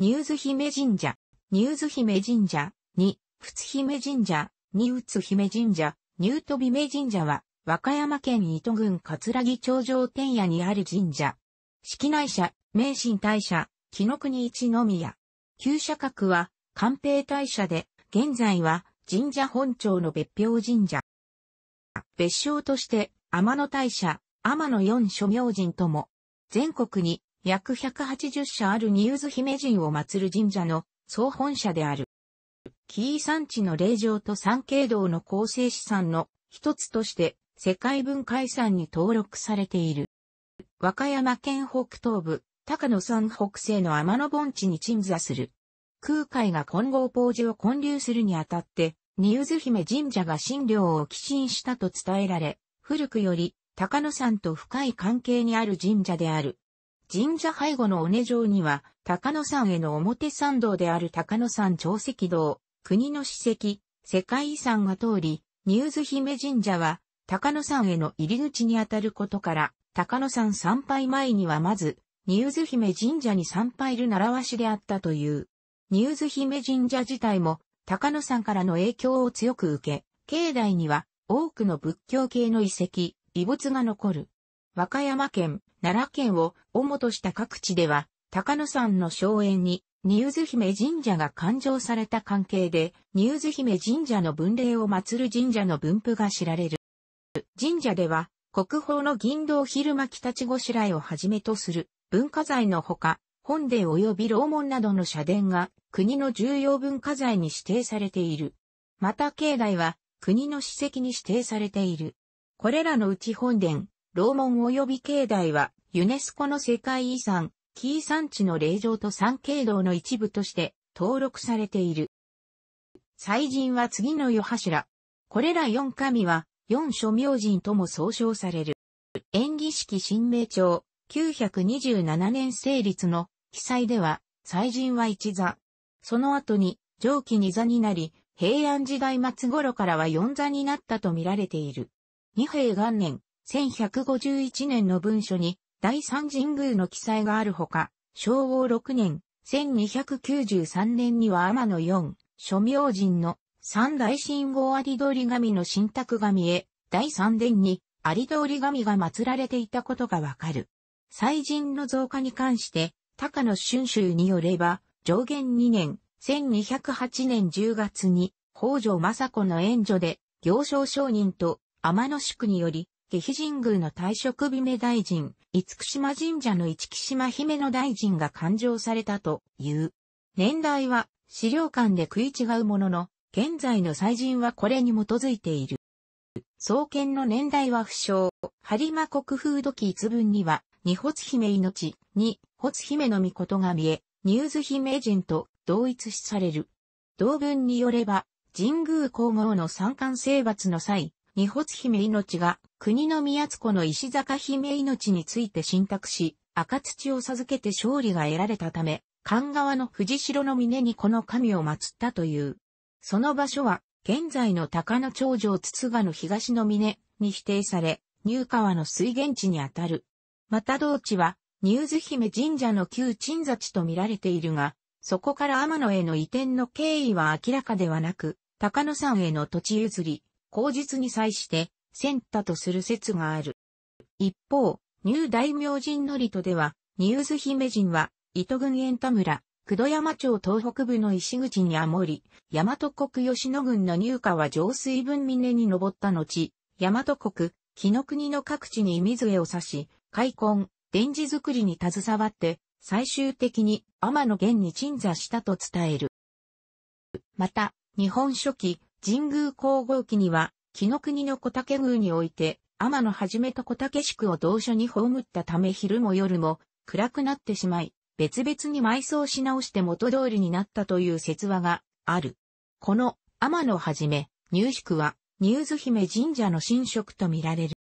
ニューズ姫神社、ニューズ姫神社、に、仏姫神社、に宇津姫神社、ニュト飛姫神社は、和歌山県糸郡葛城頂上天野にある神社。式内社、明神大社、木の国一宮。旧社格は、官兵大社で、現在は、神社本庁の別表神社。別称として、天野大社、天野四諸明神とも、全国に約180社あるニューズ姫神を祀る神社の総本社である。紀伊山地の霊場と三景堂の構成資産の一つとして世界文化遺産に登録されている。和歌山県北東部、高野山北西の天野盆地に鎮座する。空海が混合法寺を建立するにあたって、ニューズ姫神社が神領を寄進したと伝えられ、古くより高野山と深い関係にある神社である。神社背後の尾根城には、高野山への表参道である高野山長石道、国の史跡、世界遺産が通り、ニューズ姫神社は、高野山への入り口にあたることから、高野山参拝前にはまず、ニューズ姫神社に参拝る習わしであったという。ニューズ姫神社自体も、高野山からの影響を強く受け、境内には、多くの仏教系の遺跡、遺物が残る。和歌山県、奈良県を主とした各地では、高野山の荘園に、ニ津姫神社が勘定された関係で、ニ津姫神社の分霊を祀る神社の分布が知られる。神社では、国宝の銀道昼巻立ちごしらえをはじめとする文化財のほか、本殿及び楼門などの社殿が国の重要文化財に指定されている。また境内は国の史跡に指定されている。これらのうち本殿、楼門及び境内は、ユネスコの世界遺産、紀伊山地の霊場と山景道の一部として登録されている。祭神は次の世柱。これら四神は、四諸明神とも総称される。演技式神明帳、927年成立の記載では、祭神は一座。その後に、上記二座になり、平安時代末頃からは四座になったと見られている。二平元年、1151年の文書に、第三神宮の記載があるほか、昭和6年、1293年には天野四、諸明神の三大信号有通神の神託神へ、第三殿に有通神が祀られていたことがわかる。祭神の増加に関して、高野春秋によれば、上限2年、1208年10月に、北条政子の援助で、行商商人と天野宿により、下阜神宮の退職日目大臣、厳島神社の市木島姫の大臣が勘定されたという。年代は資料館で食い違うものの、現在の祭神はこれに基づいている。創建の年代は不詳。播磨国風土記一文には、二発姫命、二発姫の御事が見え、ニューズ姫人と同一視される。同文によれば、神宮皇后の三冠征伐の際、二発姫命が国の宮津子の石坂姫命について信託し、赤土を授けて勝利が得られたため、神川の藤代の峰にこの神を祀ったという。その場所は、現在の高野長城筒賀の東の峰に指定され、入川の水源地にあたる。また同地は、ニ津姫神社の旧鎮座地と見られているが、そこから天野への移転の経緯は明らかではなく、高野山への土地譲り、口実に際して、センタとする説がある。一方、入大明神のりとでは、ニズ姫人は、糸郡円田村、九度山町東北部の石口にあもり、大和国吉野郡の入は上水分峰に登った後、大和国、木の国の各地に水江を指し、開墾、電磁作りに携わって、最終的に天野源に鎮座したと伝える。また、日本書紀、神宮皇后期には、紀の国の小竹宮において、天野はじめと小竹宿を同所に葬ったため昼も夜も暗くなってしまい、別々に埋葬し直して元通りになったという説話がある。この天野はじめ、入宿は、ニ津姫神社の神職とみられる。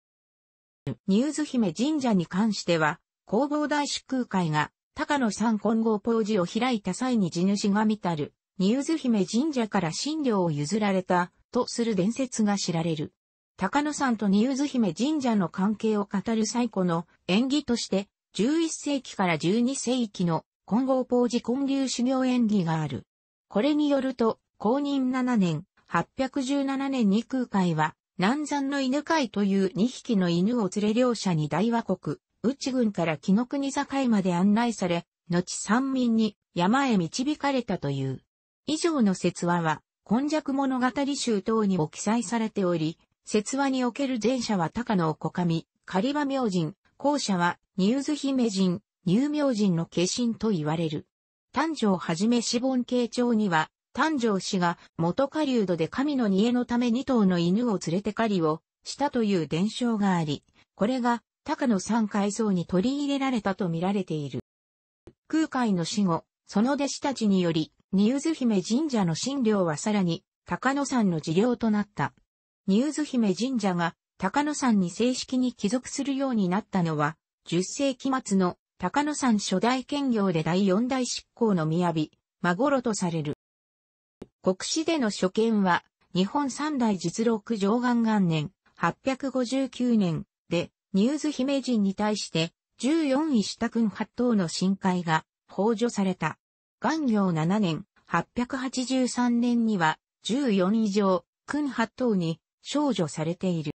ニ津姫神社に関しては、弘法大師空会が、高野山混合ポージを開いた際に地主が見たる、ニューズ姫神社から神領を譲られたとする伝説が知られる。高野山とニューズ姫神社の関係を語る最古の縁起として、11世紀から12世紀の金剛法寺建立修行縁起がある。これによると、公認7年、817年に空海は、南山の犬飼という2匹の犬を連れ両者に大和国、内郡から木の国境まで案内され、後山民に山へ導かれたという。以上の説話は、今弱物語集等にも記載されており、説話における前者は高野小上、狩場明神、後者は、ニューズ姫神、乳明神の化身と言われる。丹城はじめ死亡慶長には、丹城氏が元狩人で神の家のため2頭の犬を連れて狩りをしたという伝承があり、これが高野三階層に取り入れられたと見られている。空海の死後、その弟子たちにより、ニューズ姫神社の神領はさらに、高野山の寺領となった。ニューズ姫神社が高野山に正式に帰属するようになったのは、10世紀末の高野山初代兼業で第4代執行の雅、孫ろとされる。国史での所見は、日本三大実録上岸元年、859年で、ニューズ姫人に対して、14位下君八頭の深海が、報助された。元行7年、883年には、14以上、君八等に、少女されている。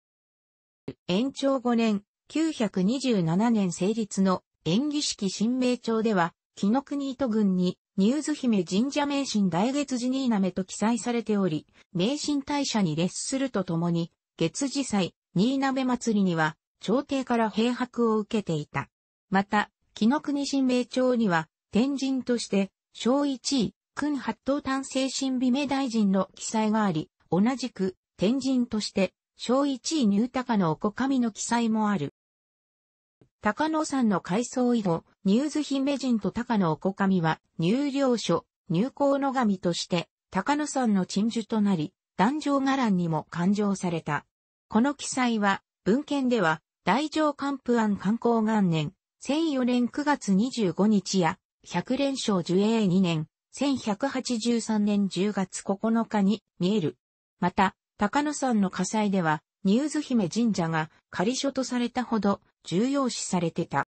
延長5年、927年成立の演技式新名帳では、紀の国糸軍に、ニューズ姫神社名神大月寺ナメと記載されており、名神大社に列するとともに、月次祭、新滑祭りには、朝廷から閉白を受けていた。また、木の国新名帳には、天神として、小1位、君八頭丹精神美名大臣の記載があり、同じく、天神として、小1位入高のおこかみの記載もある。高野山の改装以後、ニューズ姫人と高野おこかみは、入領書、入港の神として、高野山の鎮守となり、壇上伽藍にも勘定された。この記載は、文献では、大乗官府案観光元年、1004年9月25日や、100連勝受営2年、1183年10月9日に見える。また、高野山の火災では、ニューズ姫神社が仮所とされたほど重要視されてた。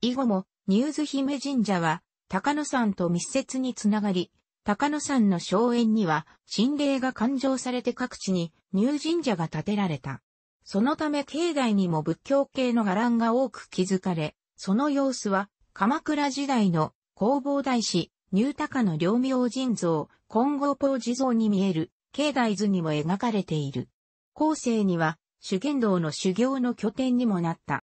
以後も、ニューズ姫神社は、高野山と密接につながり、高野山の荘園には、神霊が勘定されて各地に、ニュー神社が建てられた。そのため境内にも仏教系の伽藍が多く築かれ、その様子は鎌倉時代の弘法大師、ニュータカの両明神像、金剛法寺像に見える、境内図にも描かれている。後世には、修験道の修行の拠点にもなった。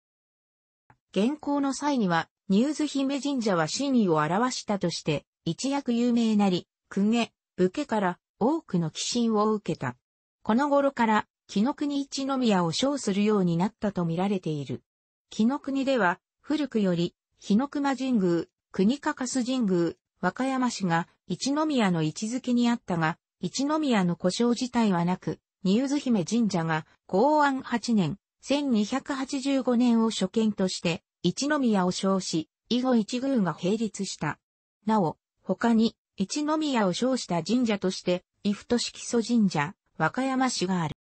現行の際には、ニューズ姫神社は真意を表したとして、一躍有名なり、公家、武家から多くの寄進を受けた。この頃から、木の国一宮を称するようになったと見られている。木の国では、古くより、日の熊神宮、国かかす神宮、和歌山市が一宮の位置づけにあったが、一宮の故障自体はなく、二渦姫神社が公安8年、1285年を初見として、一宮を称し、以後一宮が並立した。なお、他に、一宮を称した神社として、伊市式祖神社、和歌山市がある。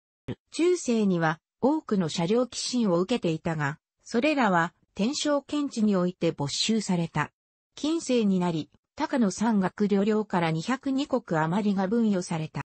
中世には、多くの車両寄進を受けていたが、それらは、天正検地において没収された。近世になり、高野山岳旅領から202国余りが分与された。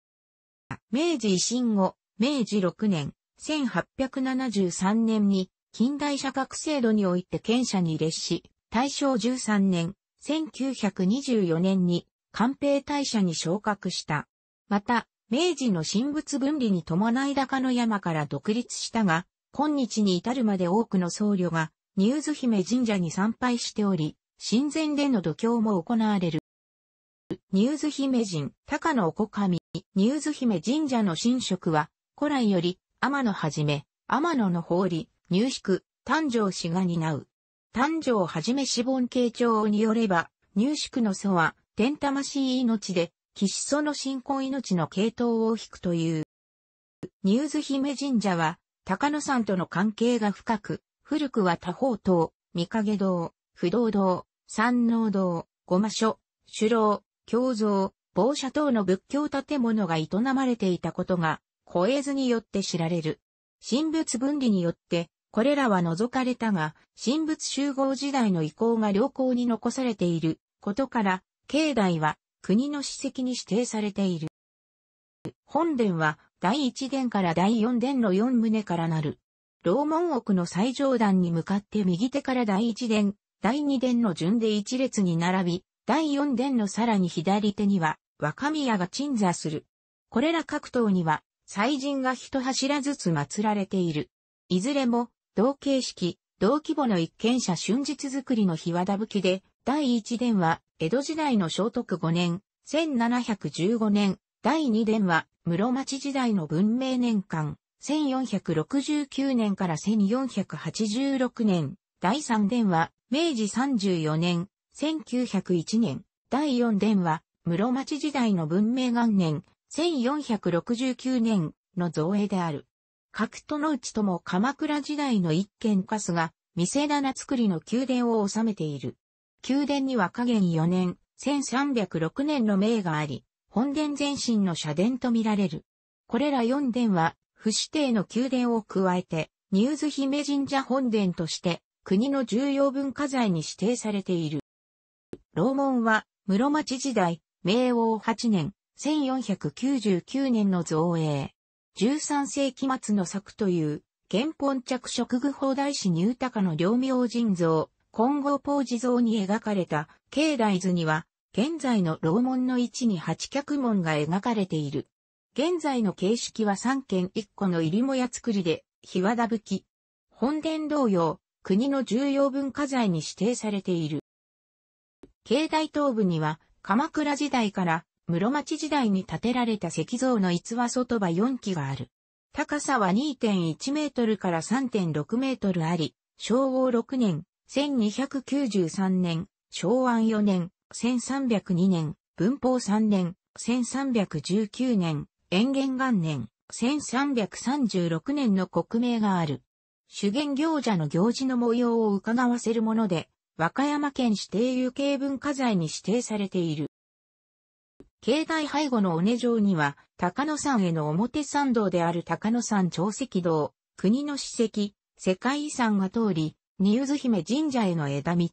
明治維新後、明治6年、1873年に近代社格制度において県社に列し、大正13年、1924年に官兵大社に昇格した。また、明治の神仏分離に伴い高野山から独立したが、今日に至るまで多くの僧侶がニューズ姫神社に参拝しており、神前での度胸も行われる。ニューズ姫神、高野小神、ニューズ姫神社の神職は、古来より、天野はじめ、天野の法理、入宿、誕生氏が担う。誕生はじめ死亡慶長によれば、入宿の祖は、天魂命で、騎士祖の信仰命の系統を引くという。ニューズ姫神社は、高野山との関係が深く、古くは多宝塔、三影堂、不動堂、三能堂、五魔所、首楼、京像、某社等の仏教建物が営まれていたことが、小絵図によって知られる。神仏分離によって、これらは除かれたが、神仏集合時代の遺構が良好に残されていることから、境内は国の史跡に指定されている。本殿は第一殿から第四殿の四棟からなる。楼門奥の最上段に向かって右手から第一殿、第二殿の順で一列に並び、第四殿のさらに左手には、若宮が鎮座する。これら各塔には、祭神が一柱ずつ祀られている。いずれも、同形式、同規模の一軒者春日作りの日和田吹きで、第一殿は、江戸時代の聖徳5年、1715年、第二殿は、室町時代の文明年間、1469年から1486年、第3殿は、明治34年、1901年、第4殿は、室町時代の文明元年、1469年の造営である。角戸の内とも鎌倉時代の一軒カスが、店棚作りの宮殿を治めている。宮殿には加減4年、1306年の名があり、本殿前身の社殿と見られる。これら4殿は不指定の宮殿を加えて、ニューズ姫神社本殿として、国の重要文化財に指定されている。楼門は、室町時代、明王8年、1499年の造営。13世紀末の作という、原本着色具法大師に豊かの両明神像、金剛ポー像に描かれた、境内図には、現在の楼門の位置に八脚門が描かれている。現在の形式は三軒一個の入りも屋作りで、日和田き本殿同様、国の重要文化財に指定されている。境内東部には、鎌倉時代から室町時代に建てられた石像の逸話外場4基がある。高さは2.1メートルから3.6メートルあり、昭和6年、1293年、昭和4年、1302年、文法3年、1319年、延元元年、1336年の国名がある。主元行者の行事の模様を伺わせるもので、和歌山県指定有形文化財に指定されている。境内背後の尾根城には、高野山への表参道である高野山長石道、国の史跡、世界遺産が通り、二渦姫神社への枝道、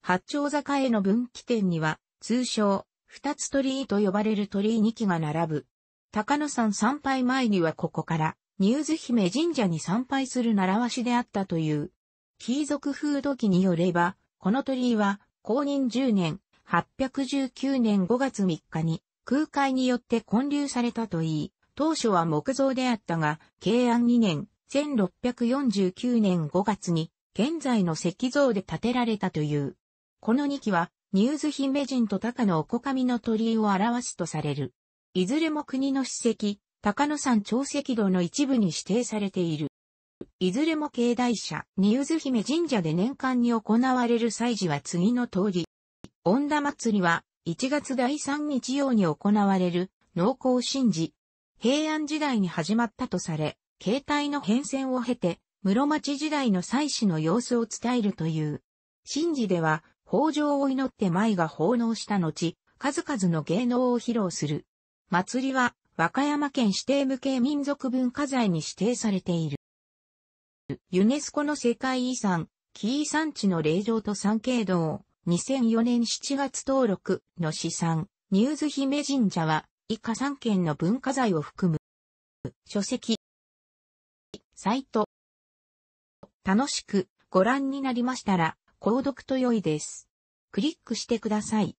八丁坂への分岐点には、通称、二つ鳥居と呼ばれる鳥居二基が並ぶ。高野山参拝前にはここから、ニューズ姫神社に参拝する習わしであったという。貴族風土記によれば、この鳥居は、公認10年、819年5月3日に、空海によって建立されたといい、当初は木造であったが、慶安2年、1649年5月に、現在の石像で建てられたという。この2基は、ニューズ姫人と高野おこかみの鳥居を表すとされる。いずれも国の史跡、高野山長石堂の一部に指定されている。いずれも境内社、二渦姫神社で年間に行われる祭事は次の通り。恩田祭りは、1月第3日曜に行われる、農耕神事。平安時代に始まったとされ、形態の変遷を経て、室町時代の祭祀の様子を伝えるという。神事では、豊穣を祈って舞が奉納した後、数々の芸能を披露する。祭りは和歌山県指定無形民族文化財に指定されている。ユネスコの世界遺産、紀伊山地の霊場と山景道、2004年7月登録の資産、ニューズ姫神社は以下3県の文化財を含む。書籍、サイト。楽しくご覧になりましたら、購読と良いです。クリックしてください。